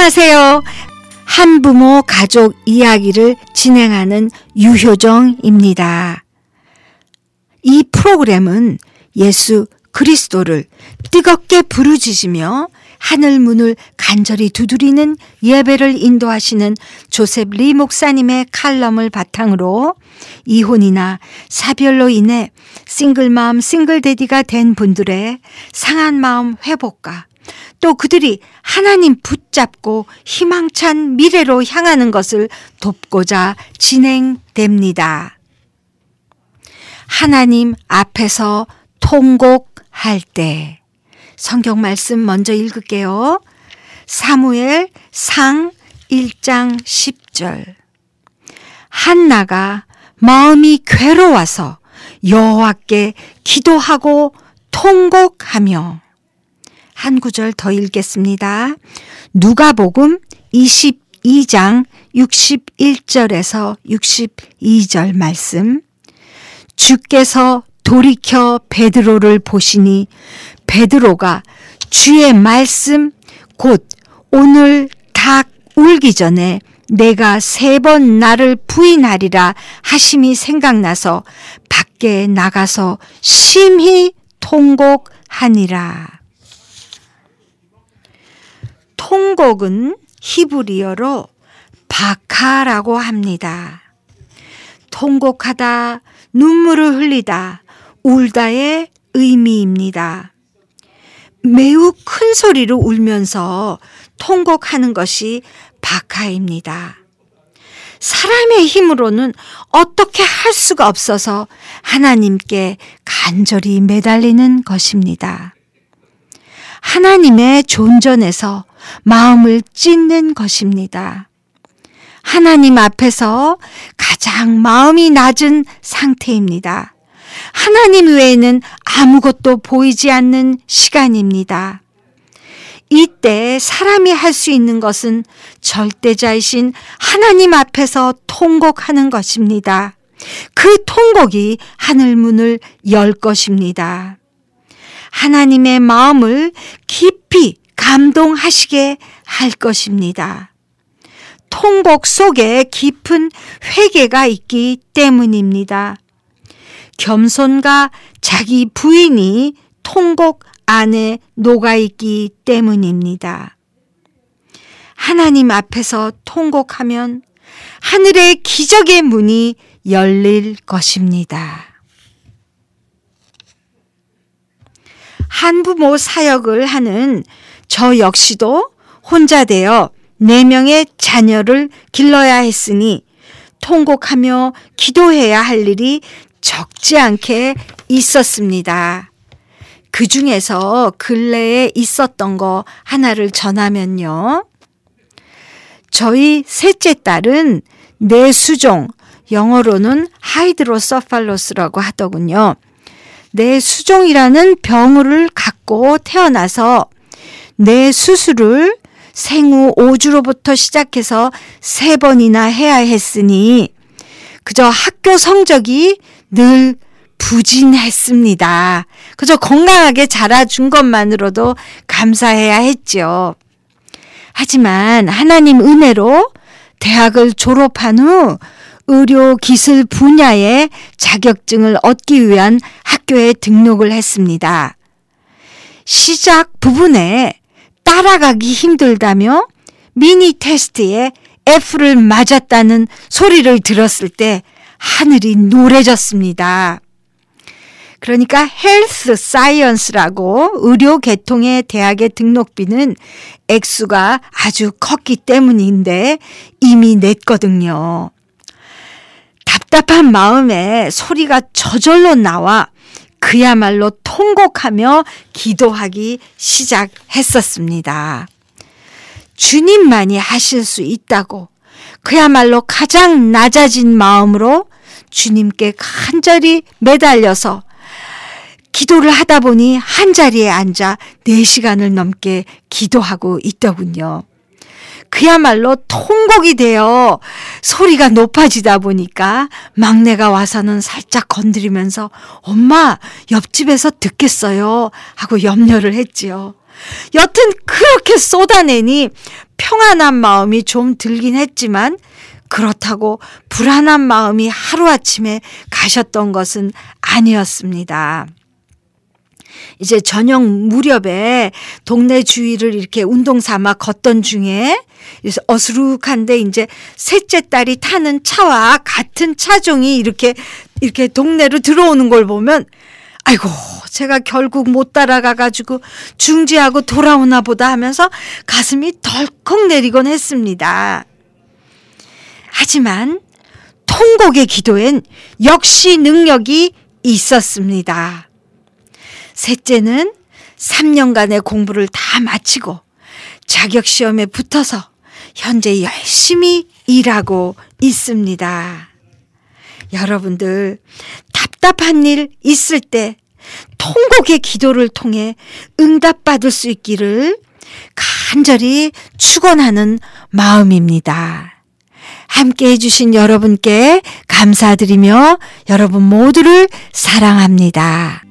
안녕하세요. 한부모 가족 이야기를 진행하는 유효정입니다. 이 프로그램은 예수 그리스도를 뜨겁게 부르짖으며 하늘 문을 간절히 두드리는 예배를 인도하시는 조셉 리 목사님의 칼럼을 바탕으로 이혼이나 사별로 인해 싱글맘, 싱글데디가 된 분들의 상한 마음 회복과 또 그들이 하나님 붙잡고 희망찬 미래로 향하는 것을 돕고자 진행됩니다. 하나님 앞에서 통곡할 때 성경 말씀 먼저 읽을게요. 사무엘 상 1장 10절 한나가 마음이 괴로워서 여호와께 기도하고 통곡하며 한 구절 더 읽겠습니다. 누가복음 22장 61절에서 62절 말씀. 주께서 돌이켜 베드로를 보시니 베드로가 주의 말씀 곧 오늘 닭 울기 전에 내가 세 번 나를 부인하리라 하심이 생각나서 밖에 나가서 심히 통곡하니라. 통곡은 히브리어로 바카라고 합니다. 통곡하다, 눈물을 흘리다, 울다의 의미입니다. 매우 큰 소리로 울면서 통곡하는 것이 바카입니다. 사람의 힘으로는 어떻게 할 수가 없어서 하나님께 간절히 매달리는 것입니다. 하나님의 존전에서 마음을 찢는 것입니다. 하나님 앞에서 가장 마음이 낮은 상태입니다. 하나님 외에는 아무것도 보이지 않는 시간입니다. 이때 사람이 할 수 있는 것은 절대자이신 하나님 앞에서 통곡하는 것입니다. 그 통곡이 하늘문을 열 것입니다. 하나님의 마음을 깊이 감동하시게 할 것입니다. 통곡 속에 깊은 회개가 있기 때문입니다. 겸손과 자기 부인이 통곡 안에 녹아있기 때문입니다. 하나님 앞에서 통곡하면 하늘의 기적의 문이 열릴 것입니다. 한부모 사역을 하는 저 역시도 혼자 되어 네 명의 자녀를 길러야 했으니 통곡하며 기도해야 할 일이 적지 않게 있었습니다. 그 중에서 근래에 있었던 거 하나를 전하면요. 저희 셋째 딸은 내수종, 영어로는 하이드로서팔로스라고 하더군요. 내수종이라는 병을 갖고 태어나서 내 수술을 생후 5주로부터 시작해서 3번이나 해야 했으니 그저 학교 성적이 늘 부진했습니다. 그저 건강하게 자라준 것만으로도 감사해야 했지 하지만 하나님 은혜로 대학을 졸업한 후 의료 기술 분야의 자격증을 얻기 위한 학교에 등록을 했습니다. 시작 부분에 따라가기 힘들다며 미니 테스트에 F를 맞았다는 소리를 들었을 때 하늘이 노래졌습니다. 그러니까 헬스 사이언스라고 의료 계통의 대학의 등록비는 액수가 아주 컸기 때문인데 이미 냈거든요. 답답한 마음에 소리가 저절로 나와 그야말로 통곡하며 기도하기 시작했었습니다. 주님만이 하실 수 있다고 그야말로 가장 낮아진 마음으로 주님께 간절히 매달려서 기도를 하다 보니 한 자리에 앉아 4시간을 넘게 기도하고 있더군요. 그야말로 통곡이 되어 소리가 높아지다 보니까 막내가 와서는 살짝 건드리면서 엄마 옆집에서 듣겠어요 하고 염려를 했지요. 여튼 그렇게 쏟아내니 평안한 마음이 좀 들긴 했지만 그렇다고 불안한 마음이 하루아침에 가셨던 것은 아니었습니다. 이제 저녁 무렵에 동네 주위를 이렇게 운동 삼아 걷던 중에 어수룩한데 이제 셋째 딸이 타는 차와 같은 차종이 이렇게 이렇게 동네로 들어오는 걸 보면 아이고 제가 결국 못 따라가 가지고 중지하고 돌아오나 보다 하면서 가슴이 덜컥 내리곤 했습니다. 하지만 통곡의 기도엔 역시 능력이 있었습니다. 셋째는 3년간의 공부를 다 마치고 자격시험에 붙어서 현재 열심히 일하고 있습니다. 여러분들, 답답한 일 있을 때 통곡의 기도를 통해 응답받을 수 있기를 간절히 축원하는 마음입니다. 함께 해주신 여러분께 감사드리며 여러분 모두를 사랑합니다.